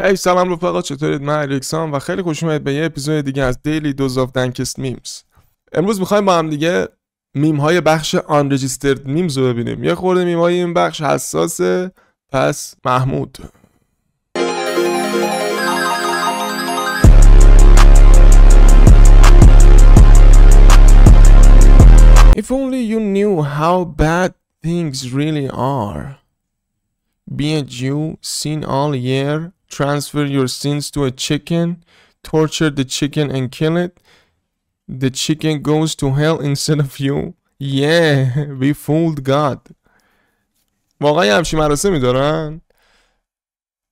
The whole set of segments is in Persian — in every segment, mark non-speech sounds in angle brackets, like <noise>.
هی سلام رفقا چطورید من الکسان و خیلی خوش اومدید به یه اپیزود دیگه از دیلی دوز آف دنکست میمز امروز میخوایم با هم دیگه میم های بخش آن رجیسترد میمز رو ببینیم یه خورده میم این بخش حساسه پس محمود If only you knew how bad things really are. Being you seen all year, transfer your sins to a chicken, torture the chicken and kill it, the chicken goes to hell instead of you. Yeah, <laughs> we fooled God. واقعا یه همچین مراسمی دارن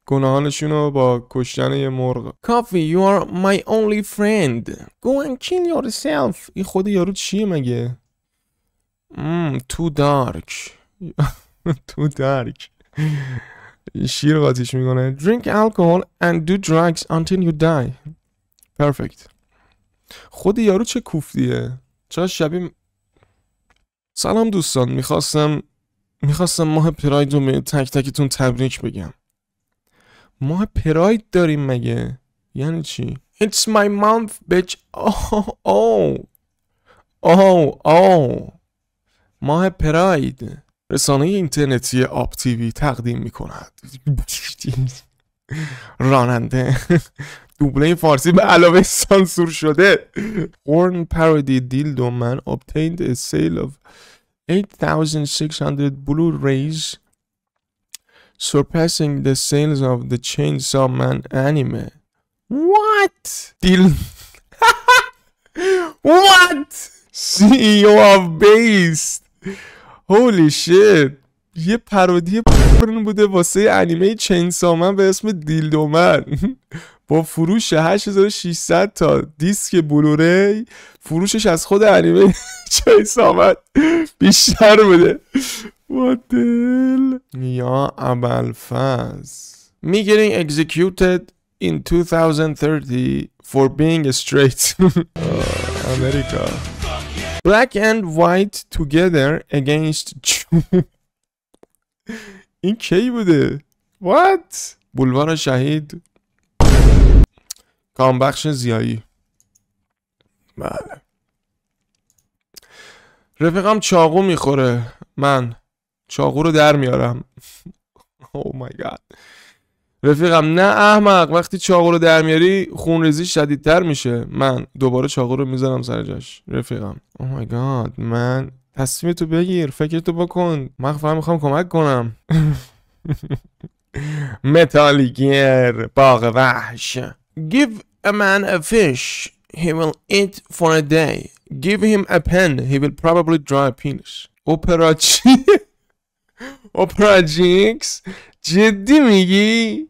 گناهانشون رو با کشتن یه مرغ کافی you are my only friend go and kill yourself این خود یارو چیه مگه مم تو دارک تو دارک شیر قاتیش میکنه drink alcohol and do drugs until you die perfect خود یارو چه کوفتیه چرا شبیه سلام دوستان میخواستم میخواستم ماه پراید رو تک تکتون تبریک بگم ماه پراید داریم مگه یعنی چی It's my month bitch oh oh oh oh ماه پراید رسانه اینترنتی آپ تیوی تقدیم می راننده دوبله فارسی به علاوه سانسور شده پارودی دیل dildo man obtained a sale of 8600 Blu-rays surpassing the sales of the Chainsaw Man anime What? Dil What? CEO of بیس هولی شیت یه پارودی پرن بوده واسه انیمه چینسامن به اسم دیلدومن <laughs> با فروش 8600 تا دیسک بلوری فروشش از خود انیمه <laughs> چینسامن بیشتر بوده ابل یا می گیرین اگزیکیوتد این 2030 for being straight <laughs> امریکا black and white together against <laughs> این کی بوده what بولوار شهید کامبخش زیایی بله رفیقم چاقو میخوره من چاقو رو در میارم او. مای گاد رفیقم نه احمق وقتی چاقو رو در میاری خونریزی شدیدتر میشه من دوباره چاقو رو میزنم سر جاش رفیقم او مای گاد من تصمیم تو بگیر فکر تو بکن من فقط میخوام کمک کنم متالیگر <laughs> باغ وحش give a man a fish he will eat for a day give him a pen he will probably draw a penis اوپرا جیکس <laughs> جدی میگی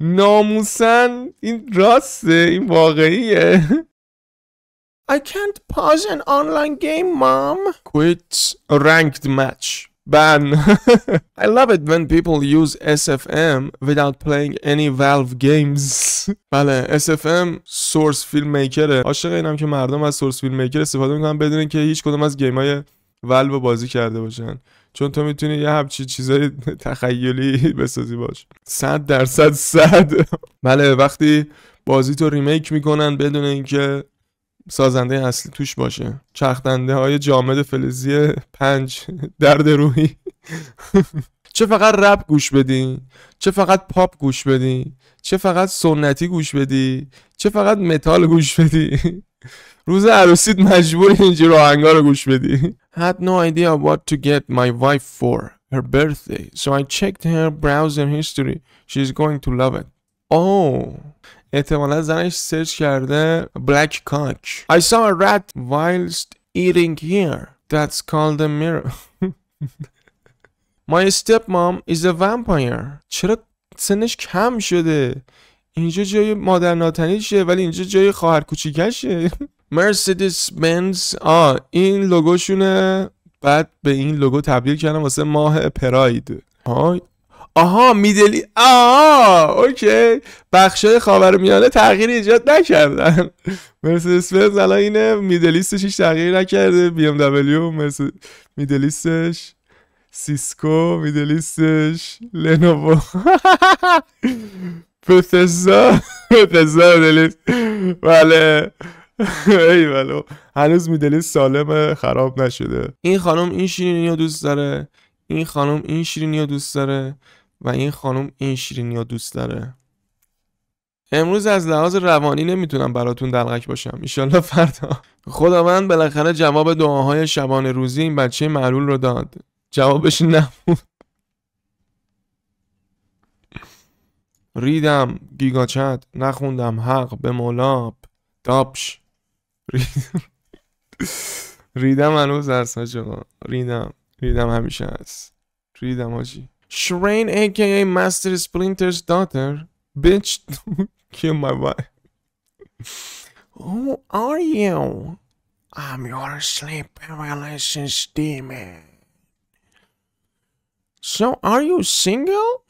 ناموسن این راسته این واقعیه I can't pause an online game, mom. Quit ranked match. Ban. I love it when people use SFM without playing any Valve games. بله SFM سورس فیلم عاشق اینم که مردم از source filmmaker استفاده میکنن بدون که هیچ کدوم از گیم های ولو بازی کرده باشن چون تو میتونی یه همچی چیزای تخیلی بسازی باش صد درصد صد بله وقتی بازی تو ریمیک میکنن بدون اینکه سازنده اصلی توش باشه چختنده های جامد فلزی پنج درد روحی چه فقط رپ گوش بدی چه فقط پاپ گوش بدی چه فقط سنتی گوش بدی چه فقط متال گوش بدی روز عروسیت مجبور اینجا راهنگا رو گوش بدی had no idea what to get my wife for her birthday, so I checked her browser history. She's going to love it. Oh, احتمالا زنش سرچ کرده black cock. I saw a rat whilst eating here. That's called a mirror. <laughs> My stepmom is a vampire. چرا سنش کم شده؟ اینجا جای مادر ناتنی شه ولی اینجا جای خواهر کوچیکشه. مرسدس بنز آ این لوگوشونه بعد به این لوگو تبدیل کردم واسه ماه پراید آها میدلی آه اوکی بخشای میانه تغییر ایجاد نکردن <laughs> مرسدس بنز الان اینه میدلیستش هیچ تغییر نکرده بی ام دبلیو میدلیستش سیسکو میدلیستش لنوو <laughs> بتزا <laughs> بتزا میدلیست بله <laughs> ای بله. هنوز میدلی سالم خراب نشده این خانم این شیرینی رو دوست داره این خانم این شیرینی رو دوست داره و این خانم این شیرینی رو دوست داره امروز از لحاظ روانی نمیتونم براتون دلغک باشم ایشالله فردا خداوند بالاخره جواب دعاهای شبانه روزی این بچه معلول رو داد جوابش نبود ریدم گیگاچت نخوندم حق به مولاب دابش Rida, <laughs> هنوز هست آجا ریدم Rida, همیشه هست ریدم آجی aka Master Splinter's daughter Bitch <laughs> kill my wife Who are you? I'm your sleep paralysis demon So are you single?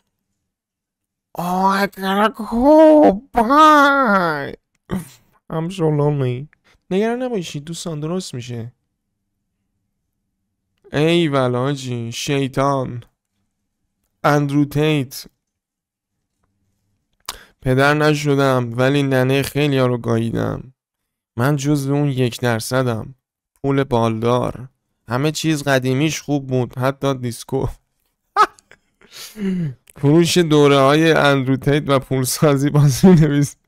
Oh, I got a go. Bye. <laughs> I'm so lonely. نگران نباشید دوستان درست میشه ای ولاجی شیطان اندرو تیت پدر نشدم ولی ننه خیلی ها رو گاییدم من جز اون یک درصدم پول بالدار همه چیز قدیمیش خوب بود حتی دیسکو <laughs> فروش دوره های اندرو تیت و پولسازی بازی نویست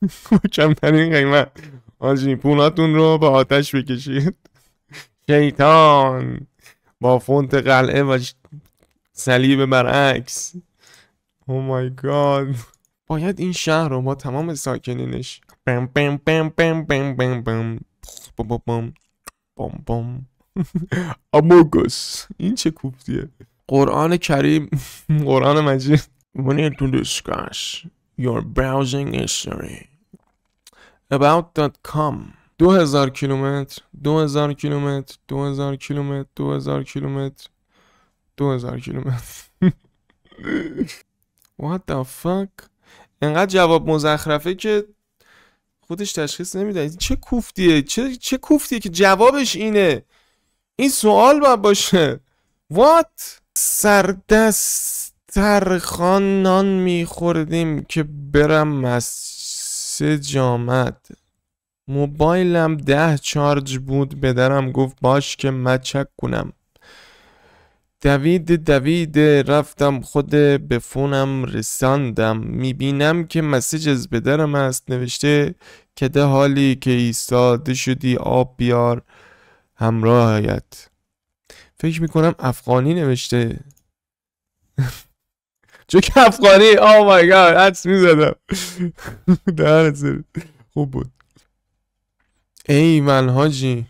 <laughs> کمترین قیمت آجی پوناتون رو به آتش بکشید شیطان با فونت قلعه و صلیب برعکس او مای گاد باید این شهر رو با تمام ساکنینش بم بم بم بم بم بم بم بم بم بم بم اموگوس <laughs> این چه کوفتیه قرآن کریم <laughs> قرآن مجید When you do discuss your browsing history about.com 2000 کیلومتر 2000 کیلومتر 2000 کیلومتر 2000 کیلومتر 2000 کیلومتر <laughs> What the fuck انقدر جواب مزخرفه که خودش تشخیص نمیده چه کوفتیه چه چه کوفتیه که جوابش اینه این سوال باید باشه what سردست ترخان نان میخوردیم که برم مسجد سه موبایلم ده چارج بود بدرم گفت باش که مچک کنم دوید دوید رفتم خود به فونم رساندم میبینم که مسیج از بدرم است نوشته که ده حالی که ایستاده شدی آب بیار هایت فکر میکنم افغانی نوشته چک افغانی او مای گاد حدس میزدم دهنت خوب بود ای من هاجی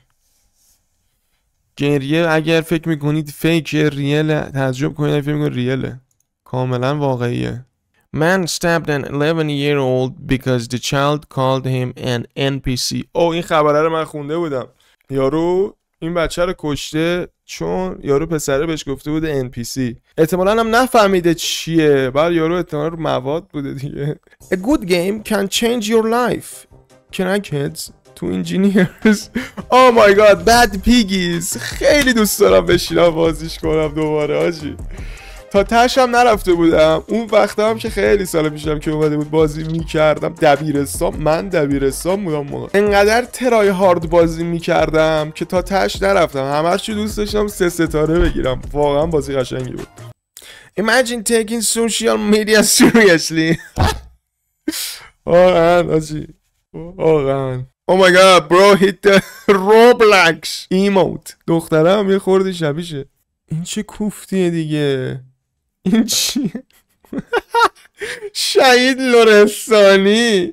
گریه اگر فکر میکنید فیک ریل تعجب کنید فکر میکنید ریله کاملا واقعیه Man stabbed an 11 year old because the child called him an NPC. او این خبره رو من خونده بودم. یارو این بچه رو کشته چون یارو پسره بهش گفته بوده NPC احتمالا هم نفهمیده چیه بر یارو احتمالا رو مواد بوده دیگه A good game can change your life تو انجینیرز او مای گاد بد پیگیز خیلی دوست دارم بشینم بازیش کنم دوباره آجی تا تشم نرفته بودم اون وقت هم که خیلی سال پیشم که اومده بود بازی میکردم دبیرستان من دبیرستان بودم موقع انقدر ترای هارد بازی میکردم که تا تش نرفتم همش چی دوست داشتم سه ستاره بگیرم واقعا بازی قشنگی بود Imagine taking social media seriously واقعا آجی واقعا Oh my god bro hit the Roblox emote دخترم یه خوردی شبیشه این چه کوفتیه دیگه این چیه شهید لورستانی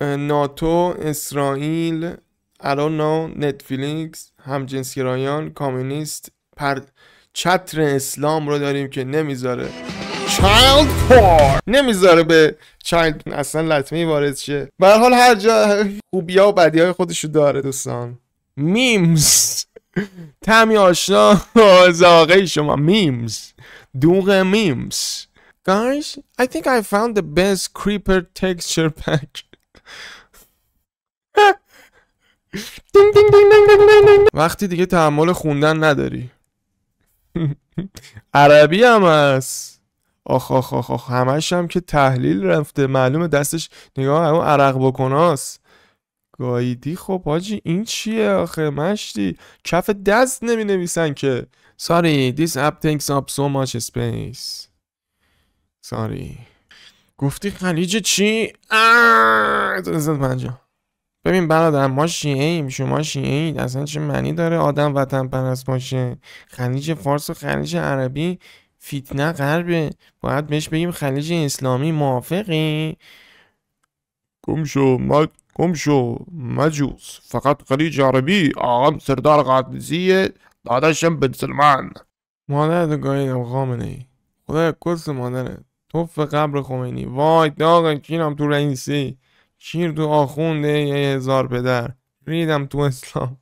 ناتو اسرائیل ارانا نتفلیکس همجنسگرایان کامونیست پر... چتر اسلام رو داریم که نمیذاره چایلد پور نمیذاره به چایلد اصلا لطمه وارد شه به حال هر جا خوبیا و بدی های رو داره دوستان میمز تمی آشنا <laughs> زاغه شما میمز دوغ میمز Guys, I think I found the best creeper texture pack. وقتی دیگه تحمل خوندن نداری <laughs> عربی هم هست آخ آخ آخ آخ همش هم که تحلیل رفته معلوم دستش نگاه همون عرق بکناست گایدی خب حاجی این چیه آخه مشتی کف دست نمی نویسن که Sorry, this app takes up so much space. Sorry. گفتی خلیج چی؟ آه! ببین برادر ما شیعه ایم شما شیعه اید اصلا چه معنی داره آدم وطن پرست باشه خلیج فارس و خلیج عربی فیتنه غربه باید بهش بگیم خلیج اسلامی موافقی گمشو شو ما مجوس فقط خلیج عربی آقام سردار قدسیه داداشم بن سلمان مادرتو گاهیدم خامنه ای خدا کس مادرت توف قبر خمینی وای داغ کیرم تو رئیسی شیر تو آخونده یه هزار پدر ریدم تو اسلام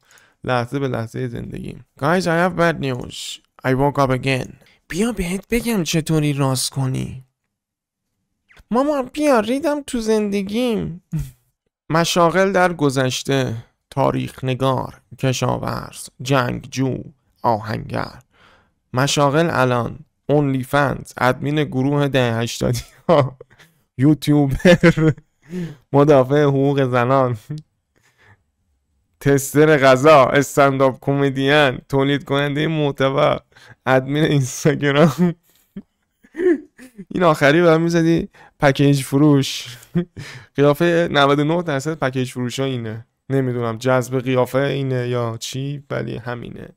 لحظه به لحظه زندگیم Guys I have bad news I woke up again بیا بهت بگم چطوری راست کنی ماما بیا ریدم تو زندگیم مشاغل در گذشته تاریخ نگار کشاورز جو آهنگر مشاغل الان اونلی فنز ادمین گروه ده هشتادی ها یوتیوبر مدافع حقوق زنان تستر غذا استنداپ کمدین تولید کننده محتوا ادمین اینستاگرام این آخری به میزدی پکیج فروش قیافه 99 درصد پکیج فروش ها اینه نمیدونم جذب قیافه اینه یا چی ولی همینه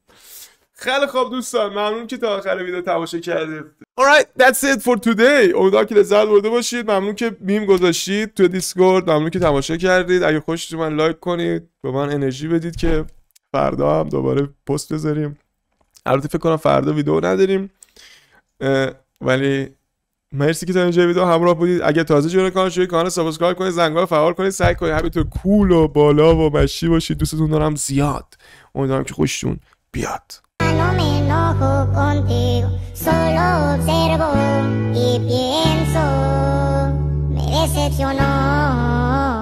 خیلی خوب دوستان ممنون که تا آخر ویدیو تماشا کردید Alright that's it for today امیدوارم که لذت برده باشید ممنون که میم گذاشتید تو دیسکورد ممنون که تماشا کردید اگه خوشتون من لایک کنید به من انرژی بدید که فردا هم دوباره پست بذاریم البته فکر کنم فردا ویدیو نداریم ولی مرسی که تا اینجا ویدیو همراه بودید اگه تازه جوین کانال شدید کانال سابسکرایب کنید زنگار فعال کنید سعی کنید همینطور کول و بالا و مشی باشید دوستتون دارم زیاد امیدوارم که خوشتون بیاد contigo. Solo observo y pienso, me decepcionó.